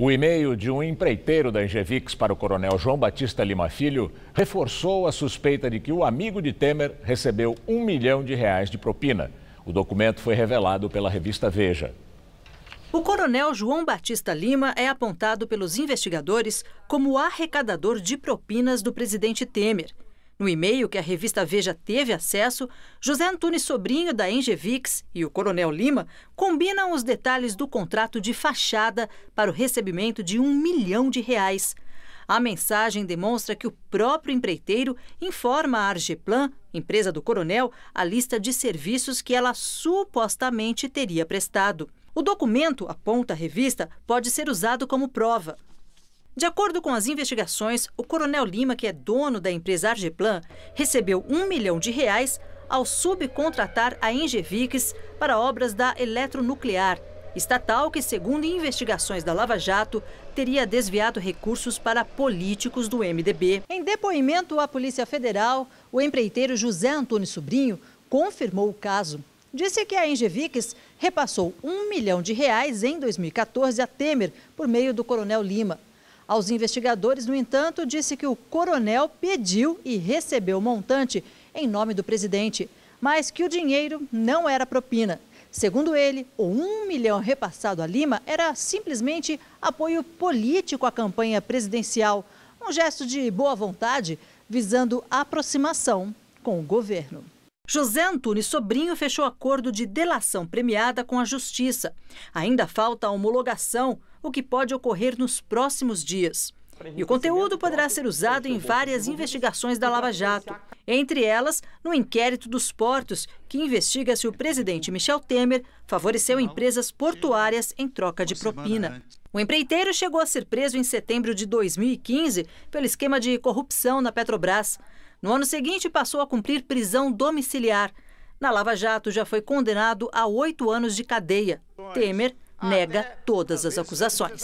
O e-mail de um empreiteiro da Engevix para o coronel João Batista Lima Filho reforçou a suspeita de que o amigo de Temer recebeu um milhão de reais de propina. O documento foi revelado pela revista Veja. O coronel João Batista Lima é apontado pelos investigadores como arrecadador de propinas do presidente Temer. No e-mail que a revista Veja teve acesso, José Antunes Sobrinho, da Engevix, e o Coronel Lima combinam os detalhes do contrato de fachada para o recebimento de um milhão de reais. A mensagem demonstra que o próprio empreiteiro informa a Argeplan, empresa do coronel, a lista de serviços que ela supostamente teria prestado. O documento, aponta a revista, pode ser usado como prova. De acordo com as investigações, o Coronel Lima, que é dono da empresa Argeplan, recebeu um milhão de reais ao subcontratar a Engevix para obras da eletronuclear, estatal que, segundo investigações da Lava Jato, teria desviado recursos para políticos do MDB. Em depoimento à Polícia Federal, o empreiteiro José Antônio Sobrinho confirmou o caso. Disse que a Engevix repassou um milhão de reais em 2014 a Temer por meio do Coronel Lima. Aos investigadores, no entanto, disse que o coronel pediu e recebeu o montante em nome do presidente, mas que o dinheiro não era propina. Segundo ele, o um milhão repassado a Lima era simplesmente apoio político à campanha presidencial, um gesto de boa vontade visando aproximação com o governo. José Antunes Sobrinho fechou acordo de delação premiada com a Justiça. Ainda falta a homologação, o que pode ocorrer nos próximos dias. E o conteúdo poderá ser usado em várias investigações da Lava Jato, entre elas no inquérito dos portos, que investiga se o presidente Michel Temer favoreceu empresas portuárias em troca de propina. O empreiteiro chegou a ser preso em setembro de 2015 pelo esquema de corrupção na Petrobras. No ano seguinte, passou a cumprir prisão domiciliar. Na Lava Jato, já foi condenado a oito anos de cadeia. Temer nega ah, é. todas as acusações.